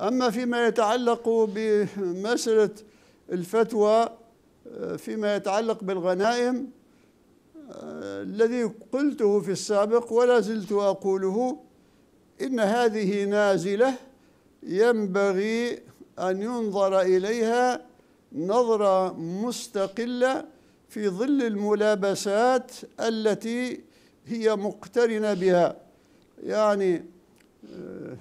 أما فيما يتعلق بمسألة الفتوى آه، فيما يتعلق بالغنائم آه، الذي قلته في السابق ولا زلت أقوله إن هذه نازلة ينبغي أن ينظر إليها نظرة مستقلة في ظل الملابسات التي هي مقترنة بها يعني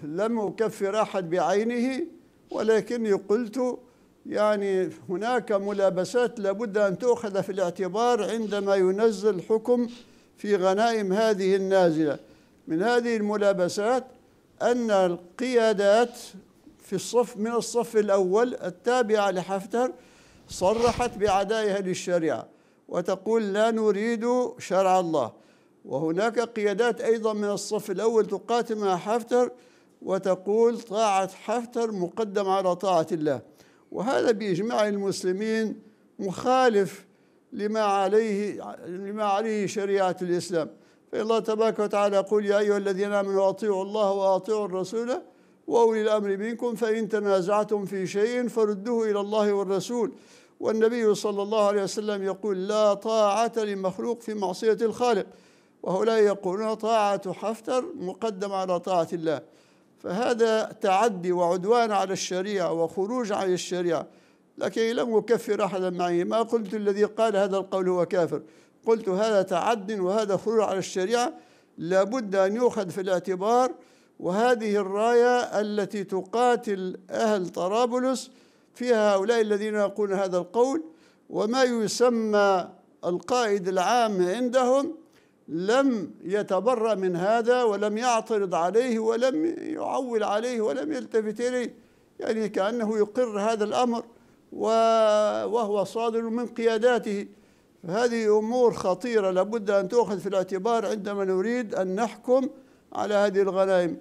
لم أكفر أحد بعينه ولكني قلت يعني هناك ملابسات لابد أن تؤخذ في الاعتبار عندما ينزل حكم في غنائم هذه النازلة من هذه الملابسات أن القيادات في الصف من الصف الأول التابعة لحفتر صرحت بعدائها للشريعة وتقول لا نريد شرع الله وهناك قيادات أيضا من الصف الأول تقاتل مع حفتر وتقول طاعة حفتر مقدم على طاعة الله وهذا بإجماع المسلمين مخالف لما عليه لما عليه شريعة الإسلام فالله تبارك وتعالى يقول يا أيها الذين آمنوا أطيعوا الله وأطيعوا الرسول وأولي الأمر منكم فإن تنازعتم في شيء فردوه إلى الله والرسول والنبي صلى الله عليه وسلم يقول لا طاعة لمخلوق في معصية الخالق وهؤلاء يقولون طاعة حفتر مقدمة على طاعة الله فهذا تعدي وعدوان على الشريعة وخروج عن الشريعة لكن لم أكفر أحدا معي ما قلت الذي قال هذا القول هو كافر قلت هذا تعد وهذا خروج على الشريعة لابد أن يؤخذ في الاعتبار وهذه الراية التي تقاتل أهل طرابلس فيها هؤلاء الذين يقولون هذا القول وما يسمى القائد العام عندهم لم يتبرأ من هذا ولم يعترض عليه ولم يعول عليه ولم يلتفت إليه يعني كأنه يقر هذا الأمر وهو صادر من قياداته فهذه أمور خطيرة لابد أن تؤخذ في الاعتبار عندما نريد أن نحكم على هذه الغنائم